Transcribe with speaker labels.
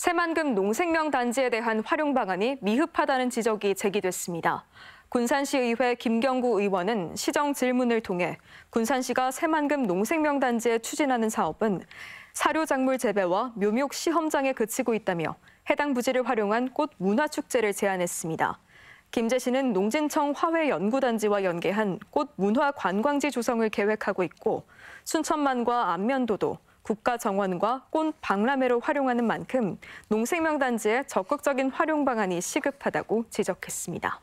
Speaker 1: 새만금 농생명 단지에 대한 활용 방안이 미흡하다는 지적이 제기됐습니다. 군산시의회 김경구 의원은 시정 질문을 통해 군산시가 새만금 농생명 단지에 추진하는 사업은 사료작물 재배와 묘목 시험장에 그치고 있다며 해당 부지를 활용한 꽃 문화축제를 제안했습니다. 김재 신은 농진청 화훼연구단지와 연계한 꽃 문화 관광지 조성을 계획하고 있고 순천만과 안면도도 국가 정원과 꽃 박람회로 활용하는 만큼 농생명단지의 적극적인 활용 방안이 시급하다고 지적했습니다.